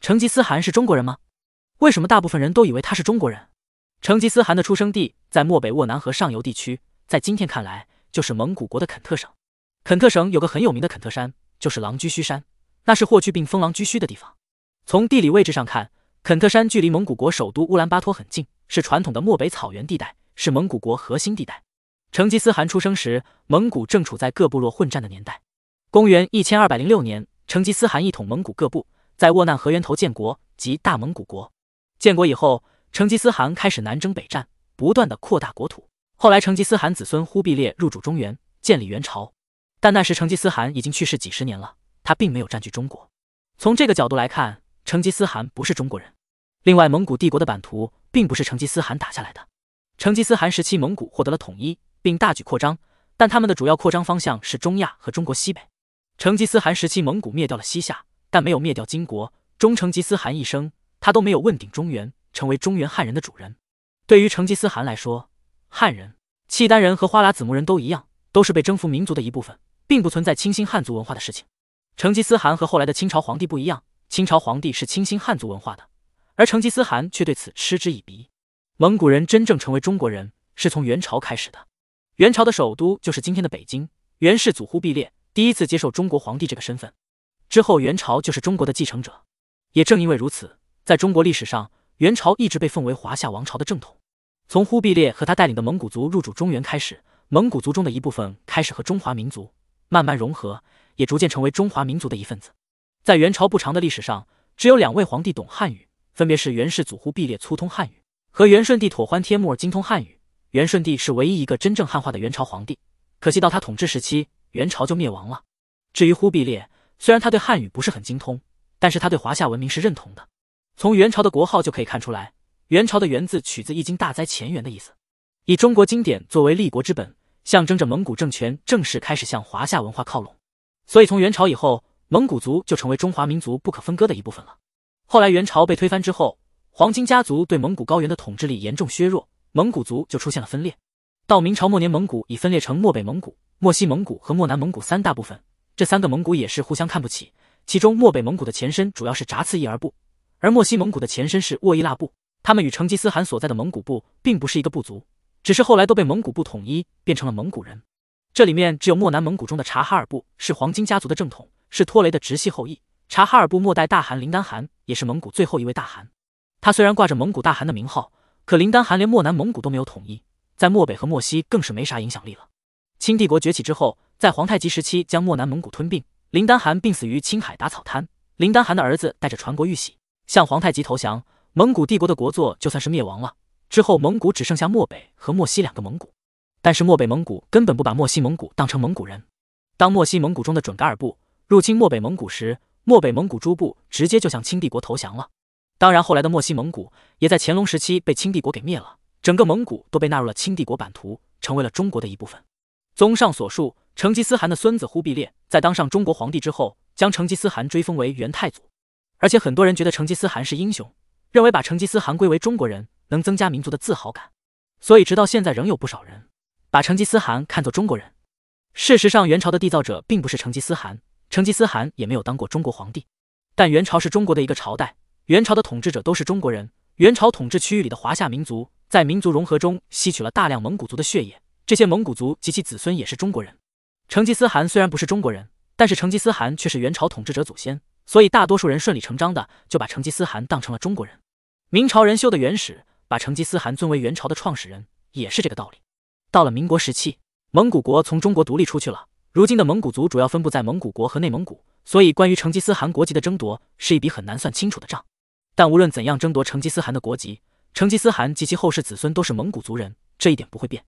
成吉思汗是中国人吗？为什么大部分人都以为他是中国人？成吉思汗的出生地在漠北沃南河上游地区，在今天看来就是蒙古国的肯特省。肯特省有个很有名的肯特山，就是狼居胥山，那是霍去病封狼居胥的地方。从地理位置上看，肯特山距离蒙古国首都乌兰巴托很近，是传统的漠北草原地带，是蒙古国核心地带。成吉思汗出生时，蒙古正处在各部落混战的年代。公元一千二百零六年，成吉思汗一统蒙古各部。在沃难河源头建国，即大蒙古国。建国以后，成吉思汗开始南征北战，不断的扩大国土。后来，成吉思汗子孙忽必烈入主中原，建立元朝。但那时成吉思汗已经去世几十年了，他并没有占据中国。从这个角度来看，成吉思汗不是中国人。另外，蒙古帝国的版图并不是成吉思汗打下来的。成吉思汗时期，蒙古获得了统一，并大举扩张，但他们的主要扩张方向是中亚和中国西北。成吉思汗时期，蒙古灭掉了西夏。但没有灭掉金国，忠成吉思汗一生，他都没有问鼎中原，成为中原汉人的主人。对于成吉思汗来说，汉人、契丹人和花剌子模人都一样，都是被征服民族的一部分，并不存在清新汉族文化的事情。成吉思汗和后来的清朝皇帝不一样，清朝皇帝是清新汉族文化的，而成吉思汗却对此嗤之以鼻。蒙古人真正成为中国人，是从元朝开始的。元朝的首都就是今天的北京，元世祖忽必烈第一次接受中国皇帝这个身份。之后，元朝就是中国的继承者。也正因为如此，在中国历史上，元朝一直被奉为华夏王朝的正统。从忽必烈和他带领的蒙古族入主中原开始，蒙古族中的一部分开始和中华民族慢慢融合，也逐渐成为中华民族的一份子。在元朝不长的历史上，只有两位皇帝懂汉语，分别是元世祖忽必烈粗通汉语和元顺帝妥欢帖木儿精通汉语。元顺帝是唯一一个真正汉化的元朝皇帝，可惜到他统治时期，元朝就灭亡了。至于忽必烈，虽然他对汉语不是很精通，但是他对华夏文明是认同的。从元朝的国号就可以看出来，元朝的“元”字取自《易经》“大灾乾元”的意思，以中国经典作为立国之本，象征着蒙古政权正式开始向华夏文化靠拢。所以从元朝以后，蒙古族就成为中华民族不可分割的一部分了。后来元朝被推翻之后，黄金家族对蒙古高原的统治力严重削弱，蒙古族就出现了分裂。到明朝末年，蒙古已分裂成漠北蒙古、漠西蒙古和漠南蒙古三大部分。这三个蒙古也是互相看不起。其中漠北蒙古的前身主要是札刺亦儿部，而漠西蒙古的前身是沃伊腊部。他们与成吉思汗所在的蒙古部并不是一个部族，只是后来都被蒙古部统一变成了蒙古人。这里面只有漠南蒙古中的察哈尔部是黄金家族的正统，是托雷的直系后裔。察哈尔部末代大汗林丹汗也是蒙古最后一位大汗。他虽然挂着蒙古大汗的名号，可林丹汗连漠南蒙古都没有统一，在漠北和漠西更是没啥影响力了。清帝国崛起之后。在皇太极时期，将漠南蒙古吞并。林丹汗病死于青海打草滩。林丹汗的儿子带着传国玉玺向皇太极投降，蒙古帝国的国祚就算是灭亡了。之后，蒙古只剩下漠北和漠西两个蒙古，但是漠北蒙古根本不把漠西蒙古当成蒙古人。当漠西蒙古中的准噶尔部入侵漠北蒙古时，漠北蒙古诸部直接就向清帝国投降了。当然，后来的漠西蒙古也在乾隆时期被清帝国给灭了，整个蒙古都被纳入了清帝国版图，成为了中国的一部分。综上所述。成吉思汗的孙子忽必烈在当上中国皇帝之后，将成吉思汗追封为元太祖。而且很多人觉得成吉思汗是英雄，认为把成吉思汗归为中国人能增加民族的自豪感，所以直到现在仍有不少人把成吉思汗看作中国人。事实上，元朝的缔造者并不是成吉思汗，成吉思汗也没有当过中国皇帝。但元朝是中国的一个朝代，元朝的统治者都是中国人，元朝统治区域里的华夏民族在民族融合中吸取了大量蒙古族的血液，这些蒙古族及其子孙也是中国人。成吉思汗虽然不是中国人，但是成吉思汗却是元朝统治者祖先，所以大多数人顺理成章的就把成吉思汗当成了中国人。明朝人修的《元史》把成吉思汗尊为元朝的创始人，也是这个道理。到了民国时期，蒙古国从中国独立出去了，如今的蒙古族主要分布在蒙古国和内蒙古，所以关于成吉思汗国籍的争夺是一笔很难算清楚的账。但无论怎样争夺成吉思汗的国籍，成吉思汗及其后世子孙都是蒙古族人，这一点不会变。